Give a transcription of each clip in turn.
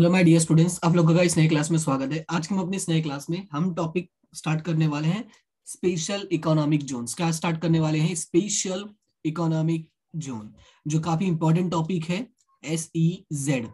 Hello my dear students आप लोगों का इस नए क्लास में स्वागत है आज के हम अपनी इस नए क्लास में हम टॉपिक स्टार्ट करने वाले हैं स्पेशल इकोनॉमिक जोन क्या स्टार्ट करने वाले हैं स्पेशल इकोनॉमिक जोन जो काफी इंपॉर्टेंट टॉपिक है एस ई जेड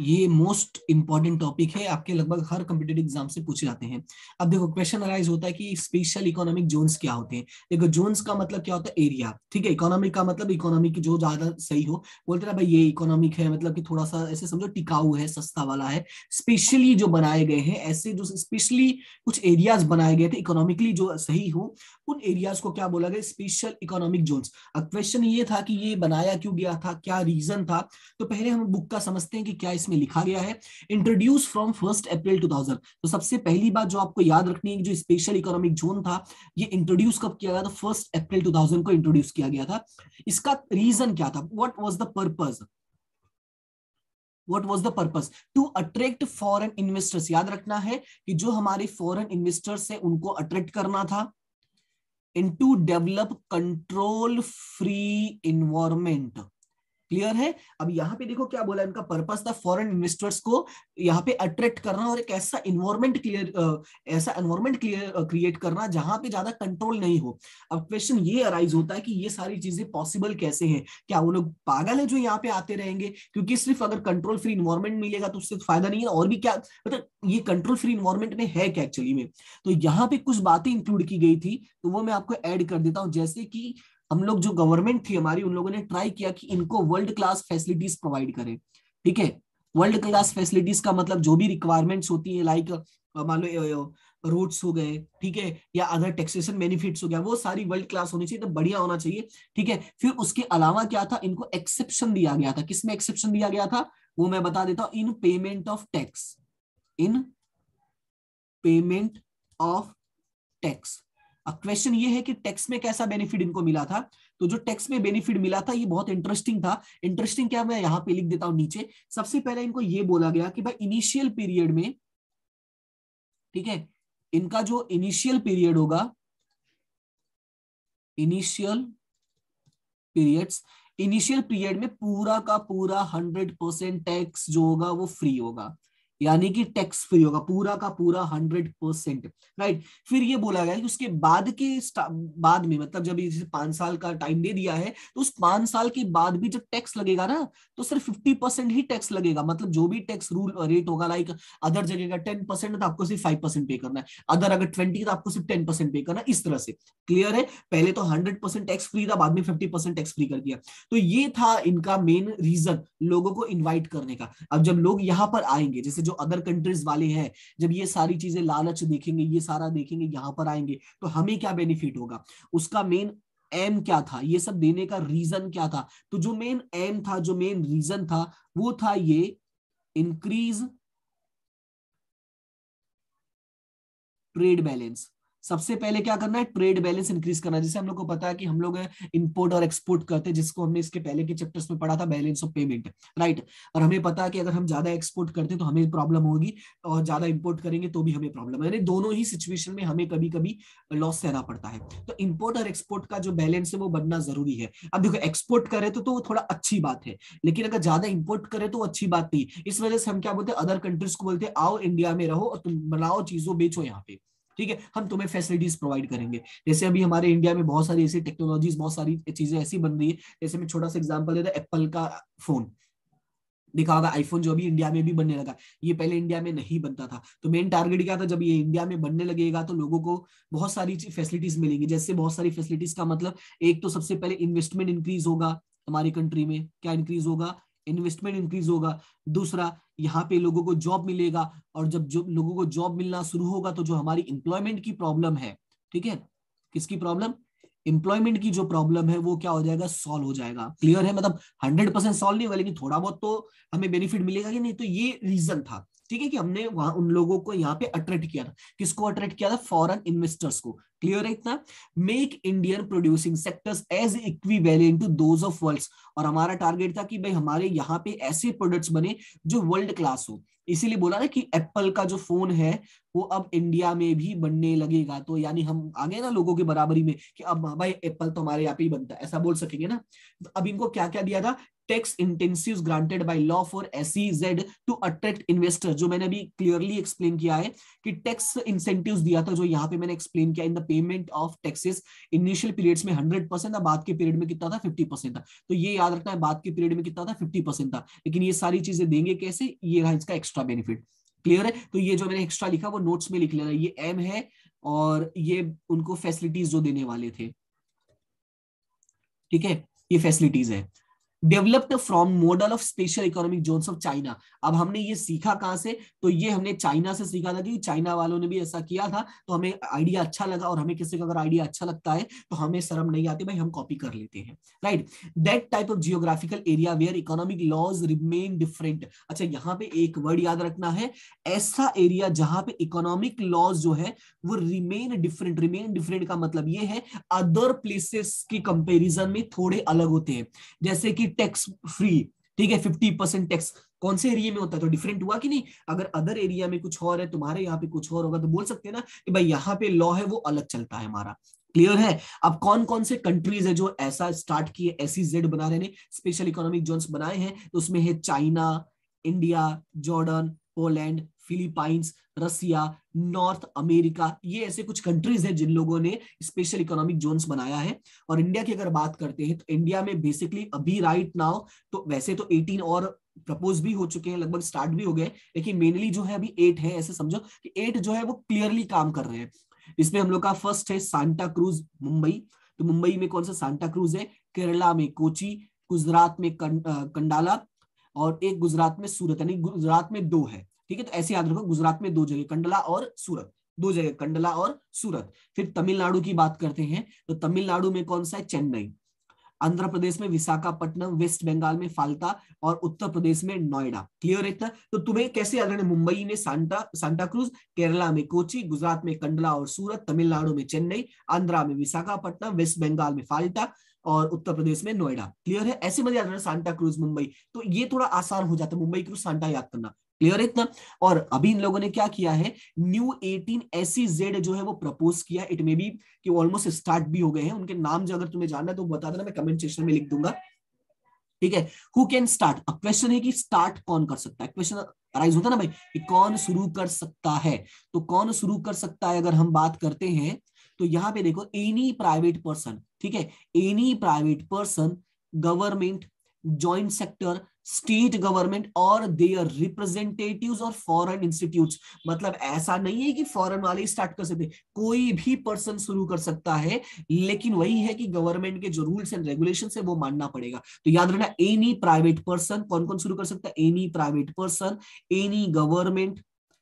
ये मोस्ट इंपॉर्टेंट टॉपिक है आपके लगभग हर कम्पिटेटिव एग्जाम से पूछे जाते हैं अब देखो क्वेश्चन अराइज होता है कि स्पेशल इकोनॉमिक जोन्स क्या होते हैं देखो जोन्स का मतलब क्या होता है एरिया ठीक है इकोनॉमिक का मतलब इकोनॉमिक जो ज्यादा सही हो बोलते ना भाई ये इकोनॉमिक है मतलब कि थोड़ा सा ऐसे समझो टिकाऊ है सस्ता वाला है स्पेशली जो बनाए गए हैं ऐसे जो स्पेशली कुछ एरियाज बनाए गए थे इकोनॉमिकली जो सही हो उन एरियाज को क्या बोला गया स्पेशल इकोनॉमिक जोन्स अब क्वेश्चन ये था कि ये बनाया क्यों गया था क्या रीजन था तो पहले हम बुक का समझते हैं कि क्या इस इसमें लिखा गया है इंट्रोड्यूस फ्रॉम फर्स्ट अप्रैल 2000 तो सबसे पहली बात जो आपको याद रखनी है जो स्पेशल इकोनॉमिक जोन था ये इंट्रोड्यूस कब किया गया था फर्स्ट अप्रैल 2000 को इंट्रोड्यूस किया गया था इसका रीजन क्या था what was the purpose What was the purpose? To attract foreign investors. याद रखना है कि जो हमारे foreign investors से उनको attract करना था in to develop control free environment clear है अब यहाँ पे देखो क्या बोला इनका पर्पज था फॉरन इन्वेस्टर्स को यहाँ पे अट्रैक्ट करना और एक ऐसा इन्वायरमेंट क्लियर ऐसा इन्वायरमेंट क्लियर क्रिएट करना जहां पे ज्यादा कंट्रोल नहीं हो अब क्वेश्चन ये अराइज होता है कि ये सारी चीजें पॉसिबल कैसे हैं क्या वो लोग पागल है जो यहाँ पे आते रहेंगे क्योंकि सिर्फ अगर कंट्रोल फ्री इन्वायरमेंट मिलेगा तो उससे तो फायदा नहीं है और भी क्या मतलब तो ये कंट्रोल फ्री इन्वायरमेंट में है क्या एक्चुअली में तो यहाँ पे कुछ बातें इंक्लूड की गई थी तो वो मैं आपको एड कर देता हूँ जैसे कि हम लोग जो गवर्नमेंट थी हमारी उन लोगों ने ट्राई किया कि इनको वर्ल्ड क्लास फैसिलिटीज प्रोवाइड करें ठीक है वर्ल्ड क्लास फैसिलिटीज का मतलब जो भी रिक्वायरमेंट्स होती है लाइक मान लो रोड्स हो गए ठीक है या अदर टैक्सेशन बेनिफिट्स हो गया वो सारी वर्ल्ड क्लास होनी चाहिए तो बढ़िया होना चाहिए ठीक है फिर उसके अलावा क्या था इनको एक्सेप्शन दिया गया था किसमें एक्सेप्शन दिया गया था वो मैं बता देता हूं in payment of tax in payment of tax question ये है कि टैक्स में कैसा बेनिफिट इनको मिला था तो जो टैक्स में बेनिफिट मिला था ये बहुत इंटरेस्टिंग था इंटरेस्टिंग क्या मैं यहाँ पे लिख देता हूँ नीचे सबसे पहले इनको ये बोला गया कि भाई इनिशियल पीरियड में ठीक है इनका जो इनिशियल पीरियड होगा इनिशियल पीरियड्स इनिशियल पीरियड में पूरा का पूरा हंड्रेड परसेंट टैक्स जो होगा वो फ्री होगा यानी कि टैक्स फ्री होगा पूरा का पूरा हंड्रेड परसेंट राइट फिर ये बोला गया कि उसके बाद के बाद में मतलब जब इसे पांच साल का टाइम दे दिया है तो उस पांच साल के बाद भी जब टैक्स लगेगा ना तो सिर्फ फिफ्टी परसेंट ही टैक्स लगेगा मतलब जो भी टैक्स रूल रेट होगा लाइक अदर जगह का टेन परसेंट तो आपको सिर्फ फाइव परसेंट पे करना है अदर अगर ट्वेंटी तो आपको सिर्फ टेन परसेंट पे करना इस तरह से क्लियर है पहले तो हंड्रेड परसेंट टैक्स फ्री था बाद में फिफ्टी परसेंट टैक्स फ्री कर दिया तो ये था इनका मेन रीजन लोगों को इन्वाइट करने का अब जब लोग यहाँ पर आएंगे जैसे जो अदर कंट्रीज वाले हैं जब ये सारी चीजें लालच देखेंगे ये सारा देखेंगे यहां पर आएंगे तो हमें क्या बेनिफिट होगा उसका मेन एम क्या था ये सब देने का रीजन क्या था तो जो मेन एम था जो मेन रीजन था वो था ये इंक्रीज ट्रेड बैलेंस सबसे पहले क्या करना है ट्रेड बैलेंस इंक्रीज करना जैसे हम लोग को पता है कि हम लोग इंपोर्ट और एक्सपोर्ट करते हैं जिसको हमने इसके पहले के चैप्टर्स में पढ़ा था बैलेंस ऑफ पेमेंट राइट और हमें पता है कि अगर हम ज्यादा एक्सपोर्ट करते हैं तो हमें प्रॉब्लम होगी और ज्यादा इंपोर्ट करेंगे तो भी हमें प्रॉब्लम यानी दोनों ही सिचुएशन में हमें कभी कभी लॉस सहना पड़ता है तो इम्पोर्ट और एक्सपोर्ट का जो बैलेंस है वो बनना जरूरी है अब देखो एक्सपोर्ट करे तो, तो थोड़ा अच्छी बात है लेकिन अगर ज्यादा इम्पोर्ट करे तो अच्छी बात नहीं इस वजह से हम क्या बोलते हैं अदर कंट्रीज को बोलते हैं आओ इंडिया में रहो और तुम बनाओ चीजों बेचो यहाँ पे ठीक है हम तुम्हें फैसिलिटीज प्रोवाइड करेंगे जैसे अभी हमारे इंडिया में बहुत सारी ऐसी टेक्नोलॉजीज बहुत सारी चीजें ऐसी बन रही है जैसे मैं छोटा सा एग्जाम्पल देता एप्पल का फोन देखा होगा आईफोन जो अभी इंडिया में भी बनने लगा ये पहले इंडिया में नहीं बनता था तो मेन टारगेट क्या था जब ये इंडिया में बनने लगेगा तो लोगों को बहुत सारी फैसिलिटीज मिलेंगी जैसे बहुत सारी फैसिलिटीज का मतलब एक तो सबसे पहले इन्वेस्टमेंट इंक्रीज होगा हमारी कंट्री में क्या इंक्रीज होगा इन्वेस्टमेंट इंक्रीज होगा दूसरा यहाँ पे लोगों को जॉब मिलेगा और जब जो लोगों को जॉब मिलना शुरू होगा तो जो हमारी एम्प्लॉयमेंट की प्रॉब्लम है ठीक है किसकी प्रॉब्लम एम्प्लॉयमेंट की जो प्रॉब्लम है वो क्या हो जाएगा सॉल्व हो जाएगा क्लियर है मतलब हंड्रेड परसेंट सॉल्व नहीं होगा लेकिन थोड़ा बहुत तो हमें बेनिफिट मिलेगा कि नहीं तो ये रीजन था ठीक है कि हमने वहां उन लोगों को यहाँ पे अट्रैक्ट किया था किसको अट्रैक्ट किया था फॉरन इन्वेस्टर्स को क्लियर है इतना make Indian producing sectors as equal value to those of world और हमारा टारगेट था कि भाई हमारे यहाँ पे ऐसे प्रोडक्ट्स बने जो वर्ल्ड क्लास हो इसीलिए बोला ना कि एप्पल का जो फोन है वो अब इंडिया में भी बनने लगेगा तो यानी हम आगे ना लोगों की बराबरी में कि अब हाँ भाई एप्पल तो हमारे यहाँ पे ही बनता है ऐसा बोल सकेंगे ना तो अब इनको क्या क्या दिया था tax intensive granted by law for as to attract investor जो मैंने अभी क्लियरली एक्सप्लेन किया है कि टैक्स इंसेंटिव दिया था जो यहाँ पे मैंने एक्सप्लेन किया in the payment of taxes initial periods में हंड्रेड परसेंट था बाद के पीरियड में कितना था फिफ्टी परसेंट था तो ये याद रखना है बाद के पीरियड में कितना था फिफ्टी परसेंट था लेकिन ये सारी चीजें देंगे कैसे ये रहा इसका एक्स्ट्रा बेनिफिट क्लियर है तो ये जो मैंने एक्स्ट्रा लिखा वो नोट्स में लिख लेना ये एम है और ये उनको फैसिलिटीज जो देने वाले थे ठीक है ये फैसिलिटीज है developed from model of special economic zone of China अब हमने ये सीखा कहां से तो ये हमने चाइना से सीखा था क्योंकि चाइना वालों ने भी ऐसा किया था तो हमें आइडिया अच्छा लगा और हमें किसी का अगर आइडिया अच्छा लगता है तो हमें शर्म नहीं आती भाई हम कॉपी कर लेते हैं right that type of geographical area where economic laws remain different अच्छा यहाँ पे एक वर्ड याद रखना है ऐसा एरिया जहां पे इकोनॉमिक लॉज जो है वो रिमेन डिफरेंट रिमेन डिफरेंट का मतलब ये है अदर प्लेसेस की कंपेरिजन में थोड़े अलग होते हैं जैसे कि फिफ्टी टैक्स फ्री ठीक है फिफ्टी परसेंट टैक्स कौन से एरिया में होता है तो डिफरेंट हुआ कि नहीं अगर अदर एरिया में कुछ और है तुम्हारे यहाँ पे कुछ और होगा तो बोल सकते हैं ना कि भाई यहाँ पे लॉ है वो अलग चलता है हमारा क्लियर है अब कौन कौन से कंट्रीज है जो ऐसा स्टार्ट किए ऐसी जेड बना रहे स्पेशल इकोनॉमिक जोन बनाए हैं तो उसमें है China India Jordan Poland Philippines Russia North America ये ऐसे कुछ कंट्रीज हैं जिन लोगों ने स्पेशल इकोनॉमिक जोन्स बनाया है और इंडिया की अगर बात करते हैं तो इंडिया में बेसिकली अभी राइट नाउ तो वैसे तो 18 और प्रपोज भी हो चुके हैं लगभग स्टार्ट भी हो गए लेकिन मेनली जो है अभी एट है ऐसे समझो कि एट जो है वो क्लियरली काम कर रहे हैं इसमें हम लोग का फर्स्ट है सांता क्रूज मुंबई तो मुंबई में कौन सा सांता क्रूज है केरला में कोची गुजरात में कंडाला और एक गुजरात में सूरत यानी गुजरात में दो है ठीक है तो ऐसे याद रखो गुजरात में दो जगह कंडला और सूरत दो जगह कंडला और सूरत फिर तमिलनाडु की बात करते हैं तो तमिलनाडु में कौन सा है चेन्नई आंध्र प्रदेश में विशाखापट्टनम वेस्ट बंगाल में फालता और उत्तर प्रदेश में नोएडा क्लियर है इतना तो तुम्हें कैसे याद रखना मुंबई में सांता सांता क्रूज केरला में कोची गुजरात में कंडला और सूरत तमिलनाडु में चेन्नई आंध्रा में विशाखापट्टनम वेस्ट बंगाल में फालता और उत्तर प्रदेश में नोएडा क्लियर है ऐसे मत याद रखना सांता क्रूज मुंबई तो ये थोड़ा आसान हो जाता है मुंबई क्रूज सांता याद करना क्लियर है इतना और अभी इन लोगों ने क्या किया है न्यू 18 एस जेड जो है वो प्रपोज किया इट मे बी कि ऑलमोस्ट स्टार्ट भी हो गए हैं उनके नाम जो अगर तुम्हें जानना है तो बता देना मैं कमेंट सेक्शन में लिख दूंगा ठीक है हु कैन स्टार्ट अब क्वेश्चन है कि स्टार्ट कौन कर सकता है क्वेश्चन राइज होता है ना भाई कि कौन शुरू कर सकता है तो कौन शुरू कर सकता है अगर हम बात करते हैं तो यहाँ पे देखो एनी प्राइवेट पर्सन ठीक है any private person government joint sector state government और देयर रिप्रेजेंटेटिव और फॉरन इंस्टीट्यूट मतलब ऐसा नहीं है कि फॉरन वाले स्टार्ट कर सकते कोई भी पर्सन शुरू कर सकता है लेकिन वही है कि गवर्नमेंट के जो रूल्स एंड रेगुलेशन है वो मानना पड़ेगा तो याद रखना एनी प्राइवेट पर्सन कौन कौन शुरू कर सकता है any private person any government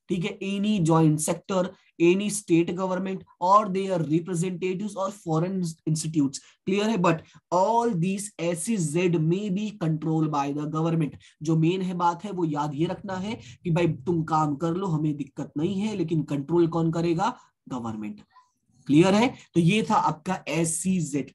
ठीक है any joint sector any state government और दे आर रिप्रेजेंटेटिव और फॉरन इंस्टीट्यूट क्लियर है but all these S E Z may be control by the government जो मेन है बात है वो याद ये रखना है कि भाई तुम काम कर लो हमें दिक्कत नहीं है लेकिन कंट्रोल कौन करेगा गवर्नमेंट क्लियर है तो ये था आपका एस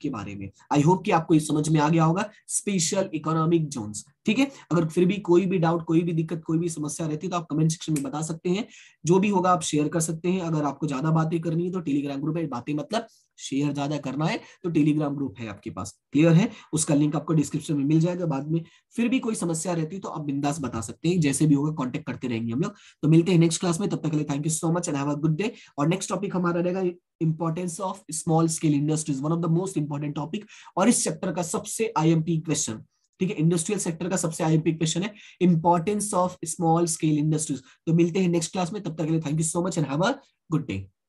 के बारे में आई होप कि आपको ये समझ में आ गया होगा स्पेशल इकोनॉमिक जोन ठीक है अगर फिर भी कोई भी डाउट कोई भी दिक्कत कोई भी समस्या रहती है तो आप कमेंट सेक्शन में बता सकते हैं जो भी होगा आप शेयर कर सकते हैं अगर आपको ज्यादा बातें करनी है तो टेलीग्राम ग्रुप में बातें मतलब शेयर ज्यादा करना है तो टेलीग्राम ग्रुप है आपके पास क्लियर है उसका लिंक आपको डिस्क्रिप्शन में मिल जाएगा बाद में फिर भी कोई समस्या रहती है तो आप बिंदास बता सकते हैं जैसे भी होगा कॉन्टेक्ट करते रहेंगे हम लोग तो मिलते हैं नेक्स्ट क्लास में तब तक के लिए thank you so much and have a good day और नेक्स्ट टॉपिक हमारा रहेगा importance of small scale industries one of the most important topic और इस चैप्टर का सबसे आई क्वेश्चन ठीक है इंडस्ट्रियल सेक्टर का सबसे आईपी क्वेश्चन है importance of small scale industries तो मिलते हैं नेक्स्ट क्लास में तब तक के लिए thank you so much and have a good day